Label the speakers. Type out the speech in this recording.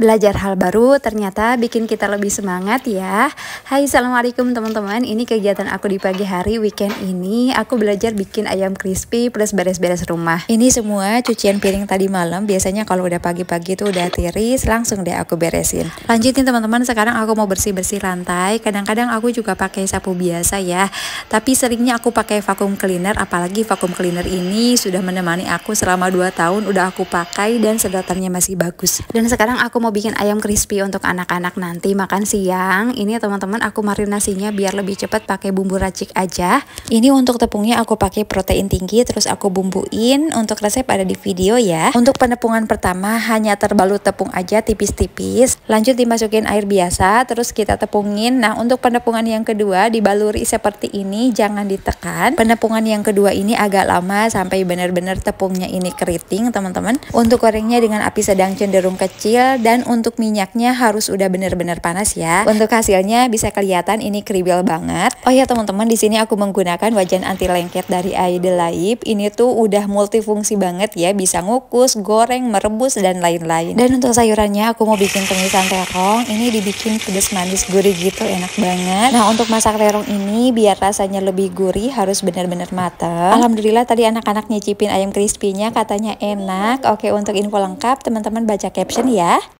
Speaker 1: Belajar hal baru ternyata bikin kita lebih semangat ya. Hai, assalamualaikum teman-teman. Ini kegiatan aku di pagi hari weekend ini. Aku belajar bikin ayam crispy plus beres-beres rumah. Ini semua cucian piring tadi malam. Biasanya kalau udah pagi-pagi tuh udah tiris, langsung deh aku beresin. Lanjutin teman-teman, sekarang aku mau bersih-bersih lantai. Kadang-kadang aku juga pakai sapu biasa ya. Tapi seringnya aku pakai vacuum cleaner, apalagi vacuum cleaner ini sudah menemani aku selama 2 tahun. Udah aku pakai dan sedotannya masih bagus. Dan sekarang aku mau bikin ayam crispy untuk anak-anak nanti makan siang. Ini teman-teman aku marinasinya biar lebih cepat pakai bumbu racik aja. Ini untuk tepungnya aku pakai protein tinggi terus aku bumbuin. Untuk resep ada di video ya. Untuk penepungan pertama hanya terbalut tepung aja tipis-tipis. Lanjut dimasukin air biasa terus kita tepungin. Nah, untuk penepungan yang kedua dibaluri seperti ini, jangan ditekan. Penepungan yang kedua ini agak lama sampai benar-benar tepungnya ini keriting, teman-teman. Untuk gorengnya dengan api sedang cenderung kecil dan untuk minyaknya harus udah bener-bener panas ya. Untuk hasilnya bisa kelihatan ini kribil banget. Oh ya teman-teman di sini aku menggunakan wajan anti lengket dari Aidelaib. Ini tuh udah multifungsi banget ya, bisa ngukus, goreng, merebus dan lain-lain. Dan untuk sayurannya aku mau bikin tumisan terong. Ini dibikin pedes manis gurih gitu, enak banget. Nah untuk masak terong ini biar rasanya lebih gurih harus bener-bener matang. Alhamdulillah tadi anak-anak nyicipin ayam crispy-nya katanya enak. Oke untuk info lengkap teman-teman baca caption ya.